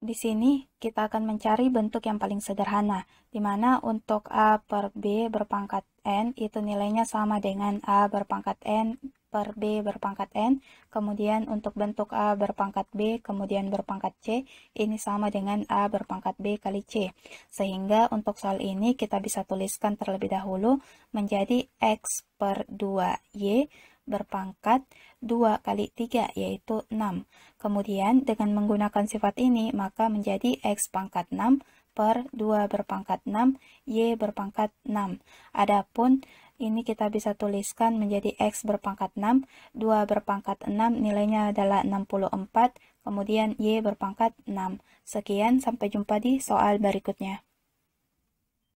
Di sini kita akan mencari bentuk yang paling sederhana, di mana untuk A per B berpangkat N itu nilainya sama dengan A berpangkat N per B berpangkat N, kemudian untuk bentuk A berpangkat B, kemudian berpangkat C, ini sama dengan A berpangkat B kali C. Sehingga untuk soal ini kita bisa tuliskan terlebih dahulu menjadi X per 2Y berpangkat 2 kali 3 yaitu 6. Kemudian dengan menggunakan sifat ini maka menjadi X pangkat 6 per 2 berpangkat 6, Y berpangkat 6. Adapun ini kita bisa tuliskan menjadi X berpangkat 6, 2 berpangkat 6 nilainya adalah 64, kemudian Y berpangkat 6. Sekian, sampai jumpa di soal berikutnya.